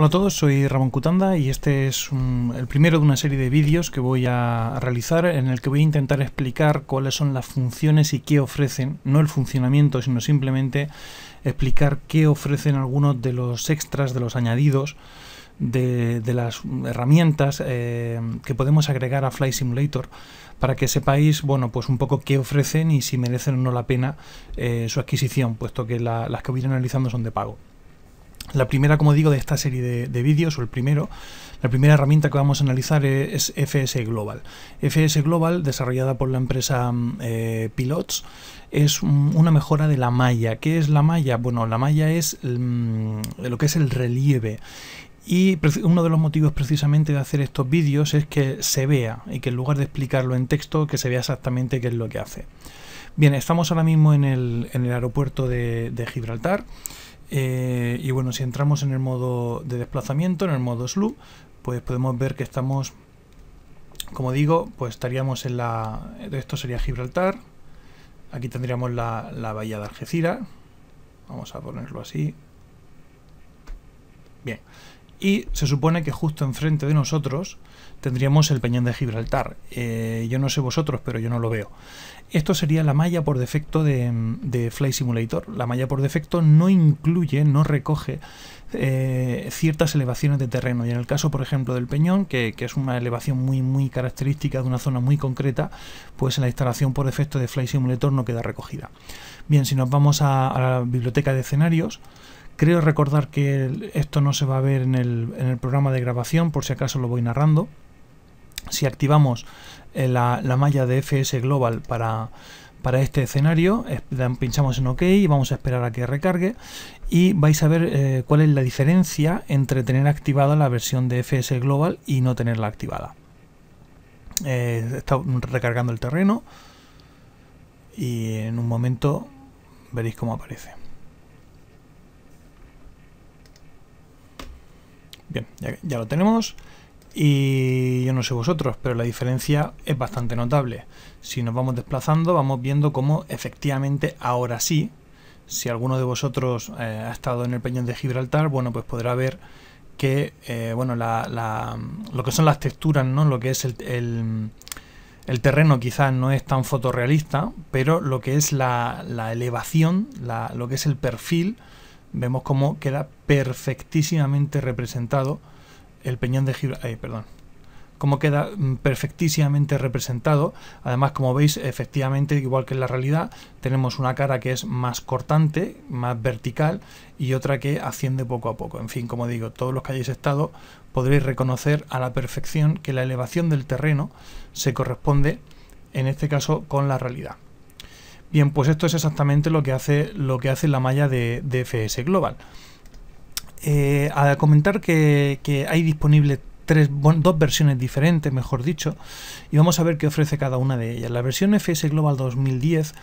Hola a todos, soy Ramón Cutanda y este es el primero de una serie de vídeos que voy a realizar en el que voy a intentar explicar cuáles son las funciones y qué ofrecen, no el funcionamiento, sino simplemente explicar qué ofrecen algunos de los extras, de los añadidos, de, las herramientas eh, que podemos agregar a Fly Simulator para que sepáis, bueno, pues un poco qué ofrecen y si merecen o no la pena eh, su adquisición, puesto que las que voy a ir analizando son de pago. La primera, como digo, de esta serie de, vídeos, o el primero, la primera herramienta que vamos a analizar es, FS Global. FS Global, desarrollada por la empresa mm, eh, Pilots, es mm, una mejora de la malla. ¿Qué es la malla? Bueno, la malla es mm, lo que es el relieve. Y uno de los motivos precisamente de hacer estos vídeos es que se vea y que en lugar de explicarlo en texto, que se vea exactamente qué es lo que hace. Bien, estamos ahora mismo en el, aeropuerto de Gibraltar. Eh, y bueno, si entramos en el modo de desplazamiento, en el modo SLU, pues podemos ver que estamos, como digo, pues estaríamos en la... Esto sería Gibraltar. Aquí tendríamos la, la bahía de Algeciras. Vamos a ponerlo así. Bien y se supone que justo enfrente de nosotros tendríamos el Peñón de Gibraltar. Eh, yo no sé vosotros, pero yo no lo veo. Esto sería la malla por defecto de, Fly Simulator. La malla por defecto no incluye, no recoge eh, ciertas elevaciones de terreno. Y en el caso, por ejemplo, del Peñón, que, es una elevación muy, muy característica de una zona muy concreta, pues la instalación por defecto de Fly Simulator no queda recogida. Bien, si nos vamos a la biblioteca de escenarios, Creo recordar que esto no se va a ver en el, programa de grabación, por si acaso lo voy narrando. Si activamos eh, la, malla de FS Global para, para este escenario, pinchamos en OK y vamos a esperar a que recargue y vais a ver eh, cuál es la diferencia entre tener activada la versión de FS Global y no tenerla activada. Eh, está recargando el terreno y en un momento veréis cómo aparece. Bien, ya, lo tenemos. Y yo no sé vosotros, pero la diferencia es bastante notable. Si nos vamos desplazando, vamos viendo cómo efectivamente ahora sí, si alguno de vosotros eh, ha estado en el Peñón de Gibraltar, bueno, pues podrá ver que, eh, bueno, la, la, lo que son las texturas, ¿no? Lo que es el, el terreno quizás no es tan fotorrealista, pero lo que es la, la elevación, la, lo que es el perfil, vemos cómo queda perfectísimamente representado el peñón de Gibraltar. Eh, perdón. Cómo queda mm, perfectísimamente representado. Además, como veis, efectivamente, igual que en la realidad, tenemos una cara que es más cortante, más vertical, y otra que asciende poco a poco. En fin, como digo, todos los que hayáis estado podréis reconocer a la perfección que la elevación del terreno se corresponde, en este caso, con la realidad. Bien, pues esto es exactamente lo que hace, lo que hace la malla de, FS Global. Eh, a comentar que, hay disponible dos versiones diferentes, mejor dicho, y vamos a ver qué ofrece cada una de ellas. La versión FS Global 2010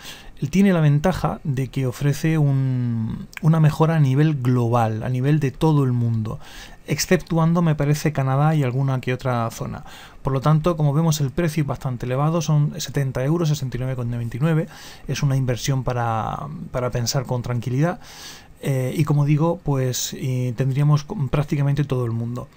tiene la ventaja de que ofrece una mejora a nivel global, a nivel de todo el mundo exceptuando me parece Canadá y alguna que otra zona. Por lo tanto, como vemos, el precio es bastante elevado, son 70 euros, 69,99. Es una inversión para, pensar con tranquilidad. Eh, y como digo, pues tendríamos prácticamente todo el mundo.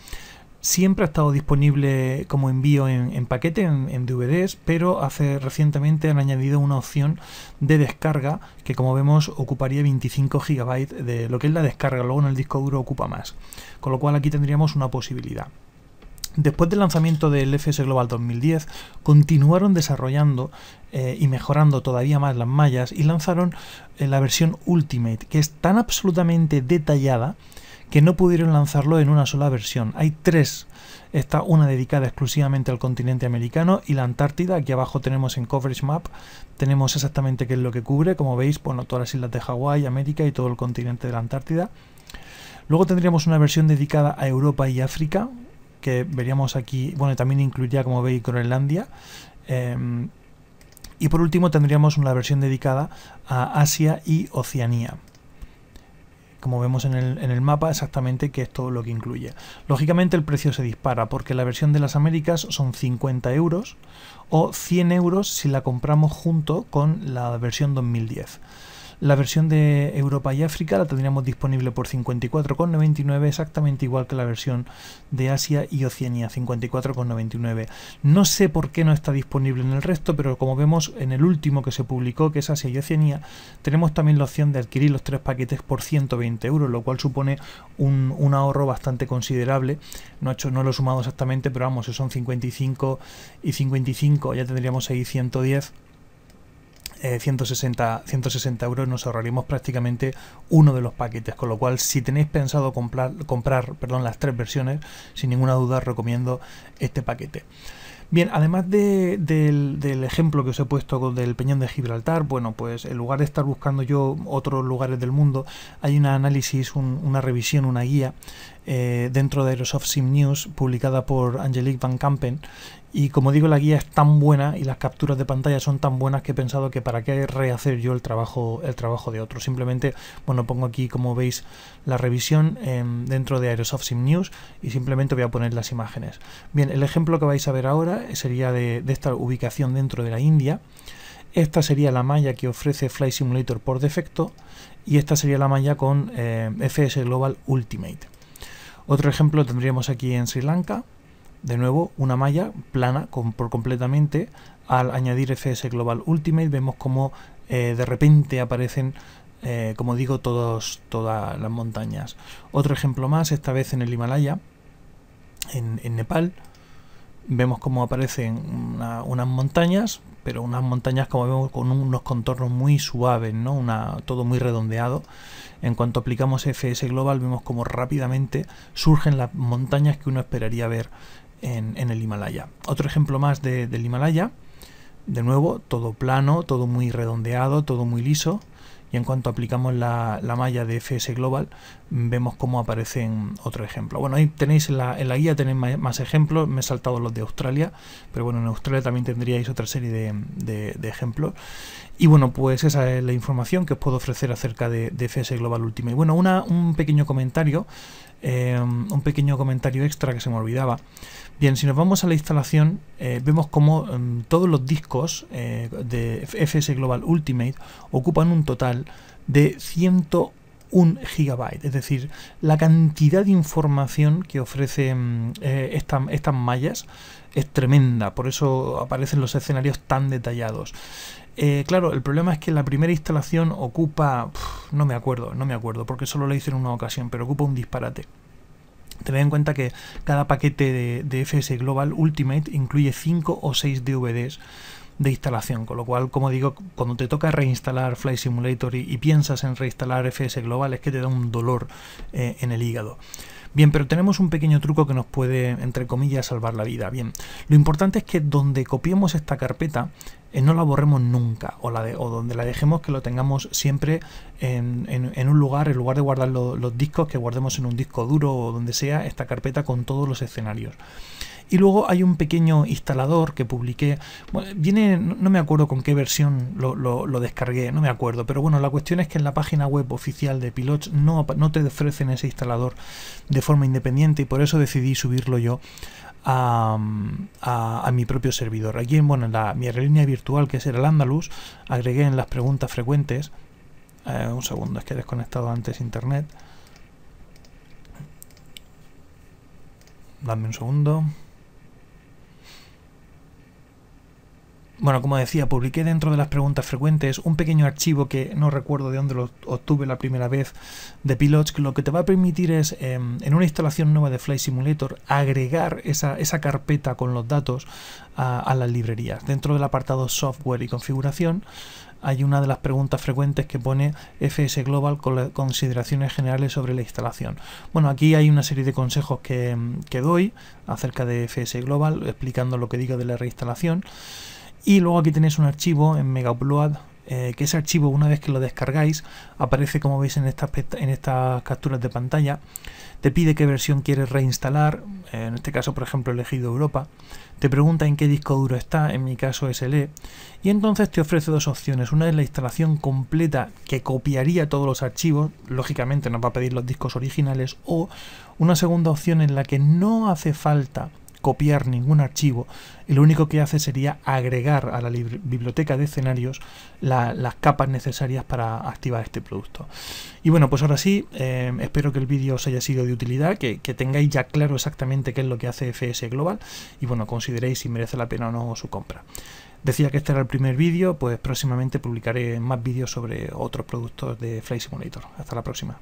Siempre ha estado disponible como envío en, paquete, en, DVDs, pero hace recientemente han añadido una opción de descarga que como vemos ocuparía 25 GB de lo que es la descarga, luego en el disco duro ocupa más. Con lo cual aquí tendríamos una posibilidad. Después del lanzamiento del FS Global 2010, continuaron desarrollando eh, y mejorando todavía más las mallas y lanzaron eh, la versión Ultimate, que es tan absolutamente detallada que no pudieron lanzarlo en una sola versión. Hay tres. Está una dedicada exclusivamente al continente americano y la Antártida. Aquí abajo tenemos en Coverage Map, tenemos exactamente qué es lo que cubre. Como veis, bueno, todas las islas de Hawái, América y todo el continente de la Antártida. Luego tendríamos una versión dedicada a Europa y África, que veríamos aquí, bueno, también incluiría, como veis, Groenlandia. Em, y por último tendríamos una versión dedicada a Asia y Oceanía como vemos en el, mapa exactamente que es todo lo que incluye. Lógicamente el precio se dispara porque la versión de las Américas son 50 euros o 100 euros si la compramos junto con la versión 2010. La versión de Europa y África la tendríamos disponible por 54,99, exactamente igual que la versión de Asia y Oceanía, 54,99. No sé por qué no está disponible en el resto, pero como vemos en el último que se publicó, que es Asia y Oceanía, tenemos también la opción de adquirir los tres paquetes por 120 euros, lo cual supone un, ahorro bastante considerable. No, hecho, no lo he sumado exactamente, pero vamos, son 55 y 55, ya tendríamos ahí 110 160, eh, 160 euros nos ahorraremos prácticamente uno de los paquetes, con lo cual si tenéis pensado comprar, comprar perdón, las tres versiones, sin ninguna duda recomiendo este paquete. Bien, además del, ejemplo que os he puesto del Peñón de Gibraltar, bueno, pues en lugar de estar buscando yo otros lugares del mundo, hay un análisis, una revisión, una guía eh, dentro de los Sim News publicada por Angelique Van Kampen. Y como digo, la guía es tan buena y las capturas de pantalla son tan buenas que he pensado que para qué rehacer yo el trabajo, el trabajo de otro. Simplemente, bueno, pongo aquí, como veis, la revisión em, dentro de Aerosoft Sim News y simplemente voy a poner las imágenes. Bien, el ejemplo que vais a ver ahora sería de, esta ubicación dentro de la India. Esta sería la malla que ofrece Flight Simulator por defecto y esta sería la malla con eh, FS Global Ultimate. Otro ejemplo tendríamos aquí en Sri Lanka, de nuevo una malla plana por completamente. Al añadir FS Global Ultimate vemos como eh, de repente aparecen, eh, como digo, todos, todas las montañas. Otro ejemplo más, esta vez en el Himalaya, en Nepal, vemos cómo aparecen unas montañas, pero unas montañas como vemos con unos contornos muy suaves, ¿no? Una, todo muy redondeado. En cuanto aplicamos FS Global vemos como rápidamente surgen las montañas que uno esperaría ver en, el Himalaya. Otro ejemplo más del Himalaya, de nuevo, todo plano, todo muy redondeado, todo muy liso y en cuanto aplicamos la, malla de FS Global vemos cómo aparecen otro ejemplo. Bueno, ahí tenéis en la, guía tenéis más, ejemplos, me he saltado los de Australia, pero bueno, en Australia también tendríais otra serie de, ejemplos. Y bueno, pues esa es la información que os puedo ofrecer acerca de, de FS Global Ultimate. Bueno, una, un pequeño comentario Em, un pequeño comentario extra que se me olvidaba. Bien, si nos vamos a la instalación, eh, vemos como em, todos los discos eh, de FS Global Ultimate ocupan un total de ciento un gigabyte, es decir, la cantidad de información que ofrecen mm, eh, estas mallas es tremenda, por eso aparecen los escenarios tan detallados. Eh, claro, el problema es que la primera instalación ocupa, no me acuerdo, no me acuerdo, porque solo la hice en una ocasión, pero ocupa un disparate. Tened en cuenta que cada paquete de, de FS Global Ultimate incluye 5 o 6 DVDs de instalación, con lo cual, como digo, cuando te toca reinstalar Fly Simulator y, piensas en reinstalar FS Global es que te da un dolor eh, en el hígado. Bien, pero tenemos un pequeño truco que nos puede, entre comillas, salvar la vida. Bien, lo importante es que donde copiemos esta carpeta eh, no la borremos nunca o, donde la dejemos que lo tengamos siempre en, un lugar, en lugar de guardar los discos, que guardemos en un disco duro o donde sea esta carpeta con todos los escenarios. Y luego hay un pequeño instalador que publiqué. viene, no me acuerdo con qué versión lo, lo, descargué, no me acuerdo. Pero bueno, la cuestión es que en la página web oficial de Pilots no, no te ofrecen ese instalador de forma independiente y por eso decidí subirlo yo a, mi propio servidor. Aquí en, bueno, la, mi línea virtual, que es el Andalus, agregué en las preguntas frecuentes. Eh, un segundo, es que he desconectado antes internet. Dame un segundo. Bueno, como decía, publiqué dentro de las preguntas frecuentes un pequeño archivo que no recuerdo de dónde lo obtuve la primera vez de Pilots, que lo que te va a permitir es, em, en una instalación nueva de Flight Simulator, agregar esa, carpeta con los datos a, las librerías. Dentro del apartado software y configuración, hay una de las preguntas frecuentes que pone FS Global con consideraciones generales sobre la instalación. Bueno, aquí hay una serie de consejos que, em, que doy acerca de FS Global, explicando lo que digo de la reinstalación. Y luego aquí tenéis un archivo en Mega Upload, eh, que ese archivo una vez que lo descargáis aparece como veis en estas, en capturas de pantalla. Te pide qué versión quieres reinstalar, eh, en este caso por ejemplo elegido Europa. Te pregunta en qué disco duro está, en mi caso SLE. Y entonces te ofrece dos opciones. Una es la instalación completa que copiaría todos los archivos, lógicamente nos va a pedir los discos originales, o una segunda opción en la que no hace falta copiar ningún archivo y lo único que hace sería agregar a la biblioteca de escenarios las capas necesarias para activar este producto. Y bueno, pues ahora sí, eh, espero que el vídeo os haya sido de utilidad, que, que, tengáis ya claro exactamente qué es lo que hace FS Global y bueno, consideréis si merece la pena o no su compra. Decía que este era el primer vídeo, pues próximamente publicaré más vídeos sobre otros productos de Flight Simulator. Hasta la próxima.